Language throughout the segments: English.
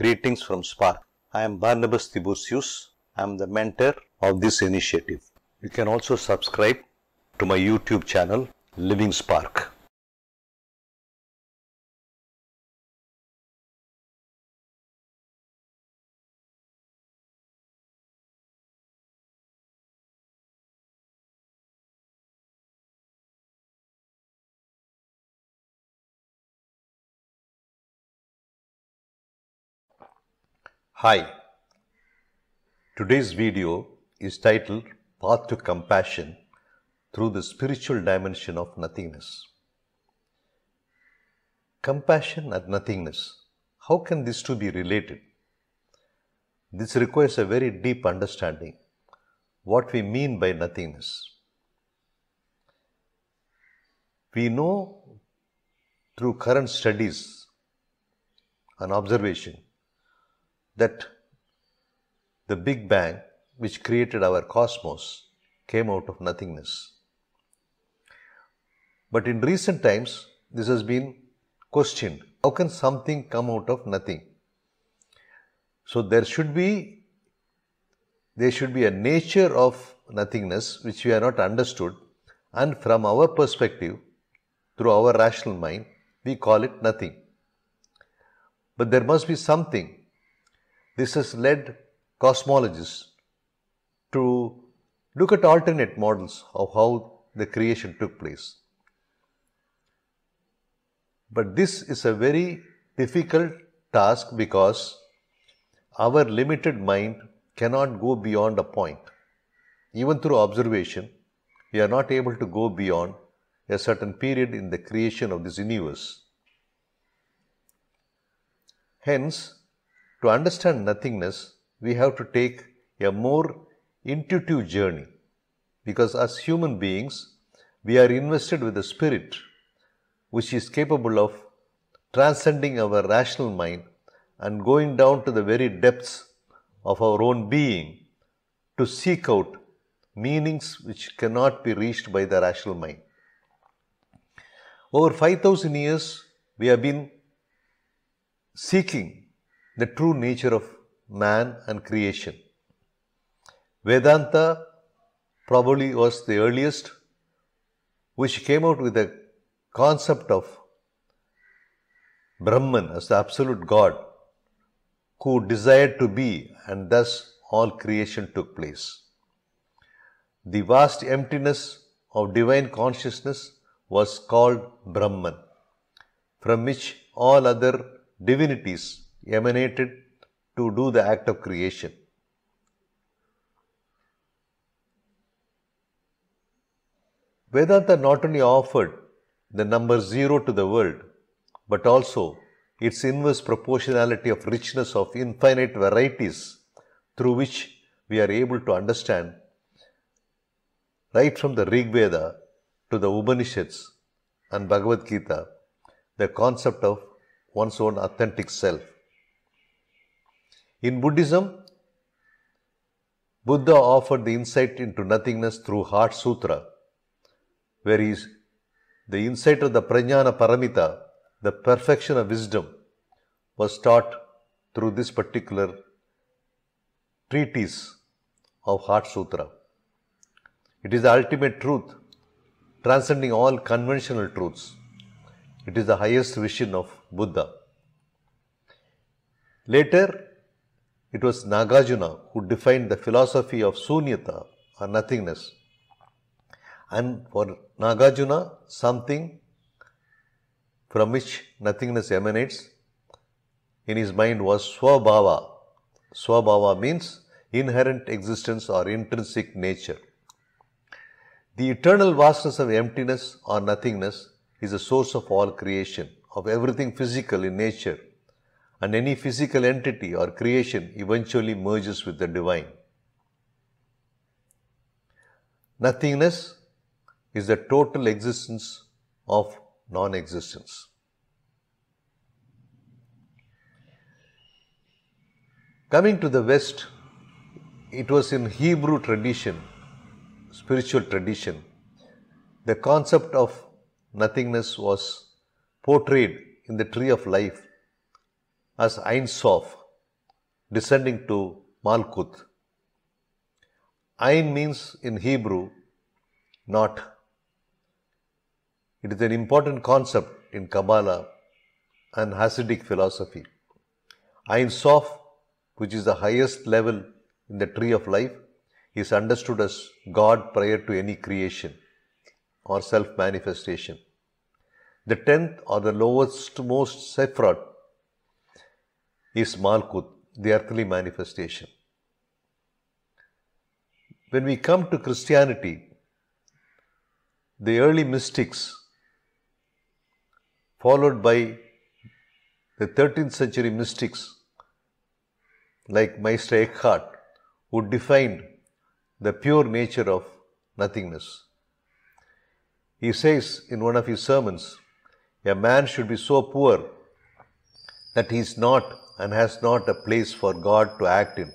Greetings from Spark. I am Barnabas Tiburcius. I am the mentor of this initiative. You can also subscribe to my YouTube channel, Living Spark. Hi, today's video is titled Path to Compassion through the Spiritual Dimension of Nothingness. Compassion and nothingness, how can these two be related? This requires a very deep understanding what we mean by nothingness. We know through current studies and observation that the Big Bang, which created our cosmos, came out of nothingness. But in recent times, this has been questioned. How can something come out of nothing? So there should be there should be a nature of nothingness which we are not understood and from our perspective through our rational mind we call it nothing. But there must be something this has led cosmologists to look at alternate models of how the creation took place. But this is a very difficult task because our limited mind cannot go beyond a point. Even through observation, we are not able to go beyond a certain period in the creation of this universe. Hence, to understand nothingness, we have to take a more intuitive journey because as human beings, we are invested with a spirit which is capable of transcending our rational mind and going down to the very depths of our own being to seek out meanings which cannot be reached by the rational mind. Over 5000 years, we have been seeking the true nature of man and creation. Vedanta probably was the earliest which came out with the concept of Brahman as the absolute God who desired to be and thus all creation took place. The vast emptiness of divine consciousness was called Brahman, from which all other divinities emanated to do the act of creation. Vedanta not only offered the number zero to the world, but also its inverse proportionality of richness of infinite varieties through which we are able to understand right from the Rig Veda to the Upanishads and Bhagavad Gita the concept of one's own authentic self. In Buddhism, Buddha offered the insight into nothingness through Heart Sutra, where is the insight of the Prajnana Paramita, the perfection of wisdom, was taught through this particular treatise of Heart Sutra. It is the ultimate truth, transcending all conventional truths. It is the highest vision of Buddha. Later, it was Nagarjuna who defined the philosophy of sunyata or nothingness. And for Nagarjuna, something from which nothingness emanates in his mind was swabhava. Swabhava means inherent existence or intrinsic nature. The eternal vastness of emptiness or nothingness is the source of all creation, of everything physical in nature and any physical entity or creation eventually merges with the divine. Nothingness is the total existence of non existence. Coming to the West, it was in Hebrew tradition, spiritual tradition, the concept of nothingness was portrayed in the tree of life as Ein Sof, descending to Malkuth. Ein means in Hebrew not. It is an important concept in Kabbalah and Hasidic philosophy. Ein Sof, which is the highest level in the tree of life, is understood as God prior to any creation or self manifestation. The tenth or the lowest most sephirot is Malkut, the earthly manifestation. When we come to Christianity, the early mystics, followed by the 13th century mystics like Meister Eckhart, who defined the pure nature of nothingness. He says in one of his sermons, a man should be so poor that he is not and has not a place for God to act in.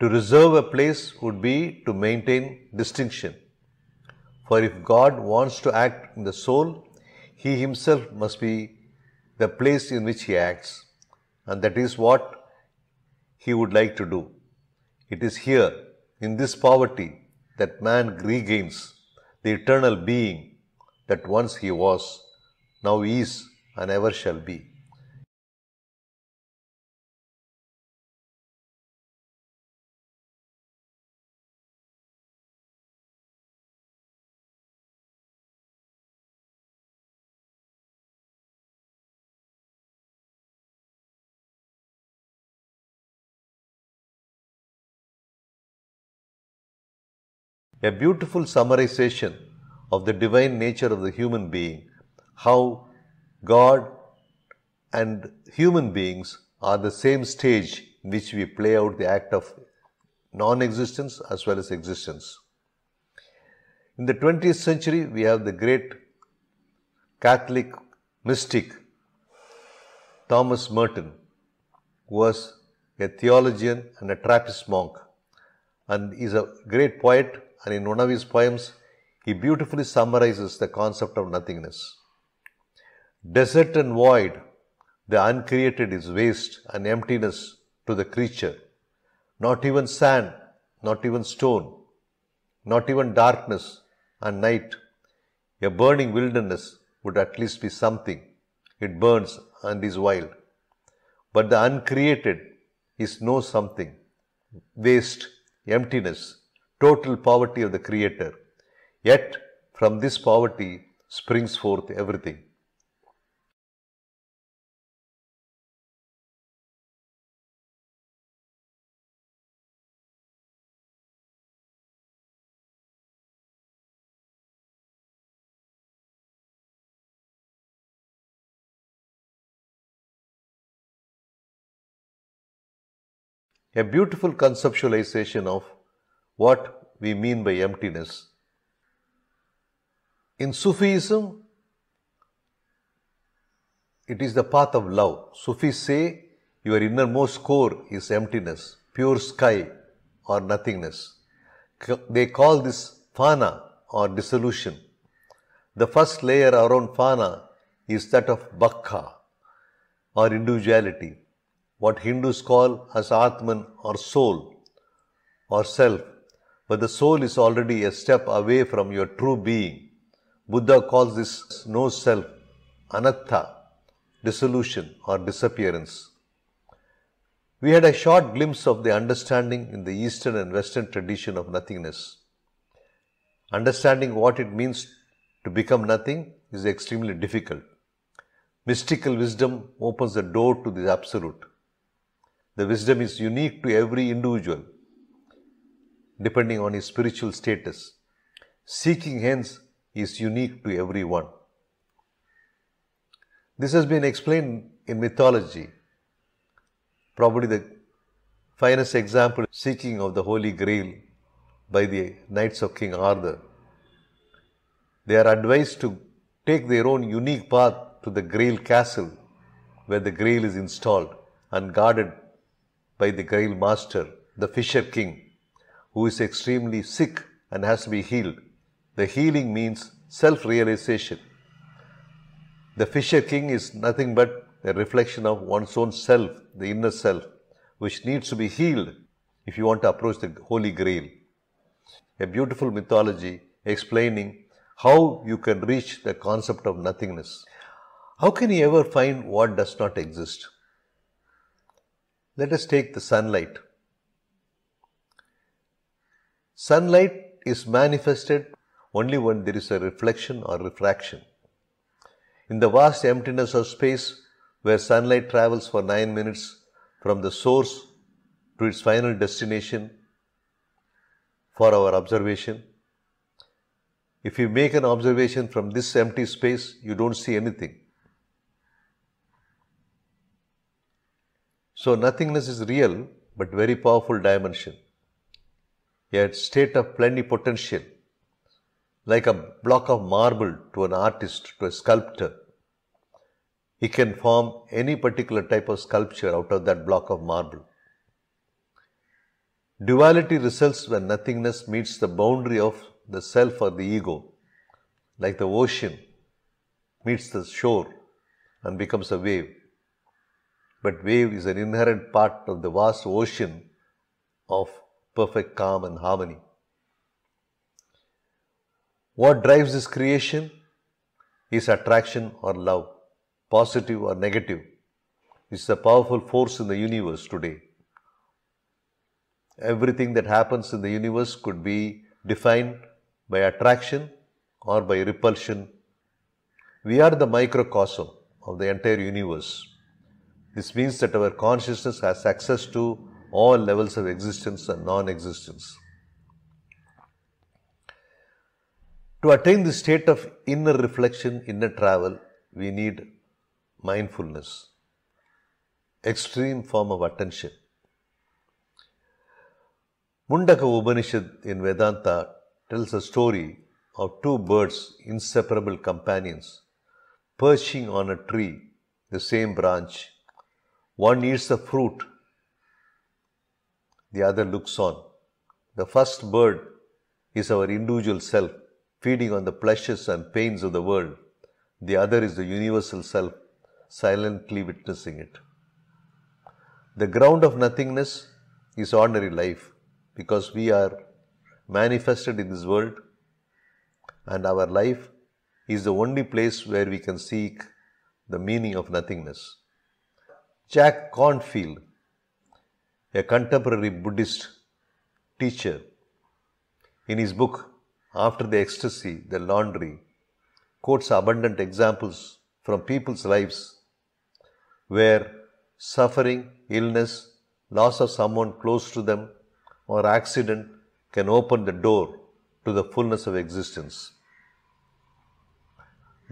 To reserve a place would be to maintain distinction. For if God wants to act in the soul, He Himself must be the place in which He acts, and that is what He would like to do. It is here, in this poverty, that man regains the eternal being that once he was, now is, and ever shall be. a beautiful summarization of the divine nature of the human being, how God and human beings are the same stage in which we play out the act of non existence as well as existence. In the 20th century, we have the great Catholic mystic Thomas Merton, who was a theologian and a Trappist monk, and is a great poet and in one of his poems, he beautifully summarizes the concept of nothingness. Desert and void, the uncreated is waste and emptiness to the creature. Not even sand, not even stone, not even darkness and night. A burning wilderness would at least be something. It burns and is wild. But the uncreated is no something. Waste, emptiness, total poverty of the Creator. Yet, from this poverty springs forth everything. a beautiful conceptualization of what we mean by emptiness. In Sufism, it is the path of love. Sufis say your innermost core is emptiness, pure sky or nothingness. They call this fana or dissolution. The first layer around fana is that of bhakha or individuality, what Hindus call as Atman or soul or self but the soul is already a step away from your true being. Buddha calls this no self, anatta, dissolution or disappearance. We had a short glimpse of the understanding in the Eastern and Western tradition of nothingness. Understanding what it means to become nothing is extremely difficult. Mystical wisdom opens the door to the absolute. The wisdom is unique to every individual depending on his spiritual status. Seeking, hence, is unique to everyone. This has been explained in mythology. Probably the finest example seeking of the Holy Grail by the knights of King Arthur. They are advised to take their own unique path to the Grail Castle, where the Grail is installed and guarded by the Grail Master, the Fisher King who is extremely sick and has to be healed. The healing means self realization. The Fisher King is nothing but a reflection of one's own self, the inner self, which needs to be healed if you want to approach the Holy Grail. A beautiful mythology explaining how you can reach the concept of nothingness. How can you ever find what does not exist? Let us take the sunlight. Sunlight is manifested only when there is a reflection or refraction. In the vast emptiness of space where sunlight travels for 9 minutes from the source to its final destination for our observation, if you make an observation from this empty space, you don't see anything. So nothingness is real but very powerful dimension a state of plenipotential, like a block of marble to an artist, to a sculptor. He can form any particular type of sculpture out of that block of marble. Duality results when nothingness meets the boundary of the self or the ego, like the ocean meets the shore and becomes a wave. But wave is an inherent part of the vast ocean of perfect calm and harmony. What drives this creation is attraction or love, positive or negative. It's a powerful force in the universe today. Everything that happens in the universe could be defined by attraction or by repulsion. We are the microcosm of the entire universe. This means that our consciousness has access to all levels of existence and non existence. To attain the state of inner reflection, inner travel, we need mindfulness, extreme form of attention. Mundaka Upanishad in Vedanta tells a story of two birds, inseparable companions, perching on a tree, the same branch. One eats the fruit the other looks on. The first bird is our individual self, feeding on the pleasures and pains of the world. The other is the universal self, silently witnessing it. The ground of nothingness is ordinary life because we are manifested in this world and our life is the only place where we can seek the meaning of nothingness. Jack Cornfield a contemporary Buddhist teacher, in his book After the Ecstasy, The Laundry, quotes abundant examples from people's lives where suffering, illness, loss of someone close to them, or accident can open the door to the fullness of existence.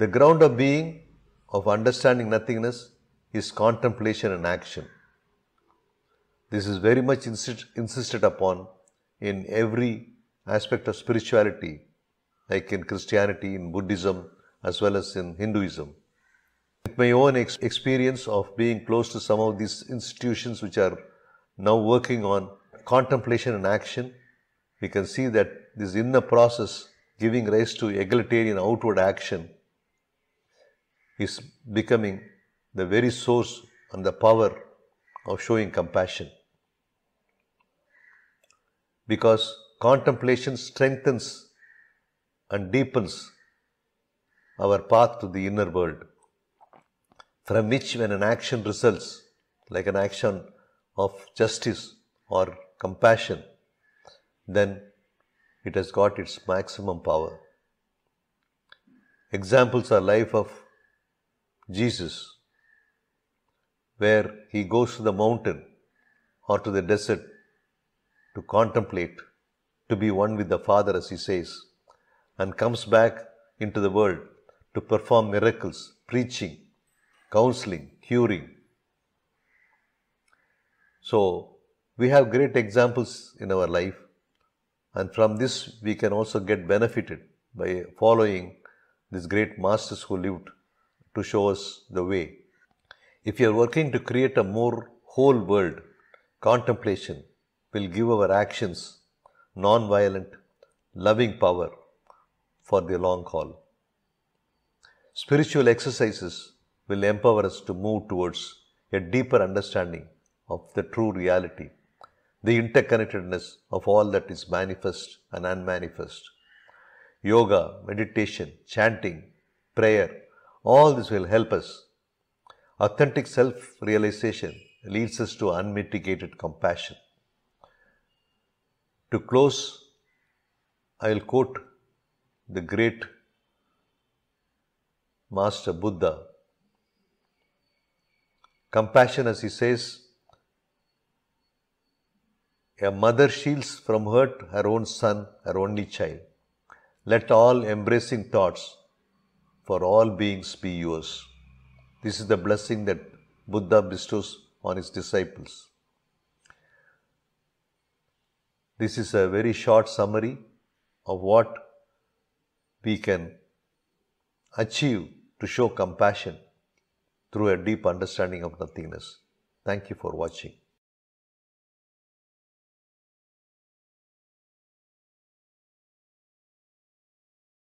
The ground of being, of understanding nothingness, is contemplation and action. This is very much insist, insisted upon in every aspect of spirituality, like in Christianity, in Buddhism, as well as in Hinduism. With my own ex- experience of being close to some of these institutions which are now working on contemplation and action, we can see that this inner process giving rise to egalitarian outward action is becoming the very source and the power of showing compassion because contemplation strengthens and deepens our path to the inner world, from which, when an action results, like an action of justice or compassion, then it has got its maximum power. Examples are life of Jesus, where he goes to the mountain or to the desert to contemplate, to be one with the Father, as he says, and comes back into the world to perform miracles, preaching, counseling, curing. So, we have great examples in our life, and from this we can also get benefited by following these great masters who lived to show us the way. If you are working to create a more whole world, contemplation will give our actions non-violent, loving power for the long haul. Spiritual exercises will empower us to move towards a deeper understanding of the true reality, the interconnectedness of all that is manifest and unmanifest. Yoga, meditation, chanting, prayer, all this will help us. Authentic self realization leads us to unmitigated compassion. To close, I will quote the great Master Buddha. Compassion, as he says, a mother shields from hurt her own son, her only child. Let all embracing thoughts for all beings be yours. This is the blessing that Buddha bestows on his disciples. This is a very short summary of what we can achieve to show compassion through a deep understanding of nothingness. Thank you for watching.